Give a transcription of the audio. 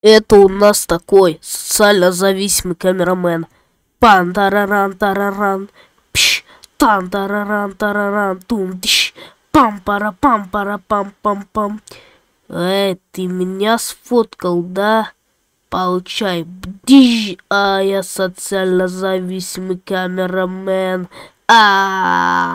Это у нас такой социально зависимый камерамен. Пандараран тараран. Пш. Тандараран тараран. Тум тш. Пам пара пам пара пам пам пам. Эй, ты меня сфоткал, да? Получай. Бдиж. А я социально зависимый камерамен. -а, -а, -а.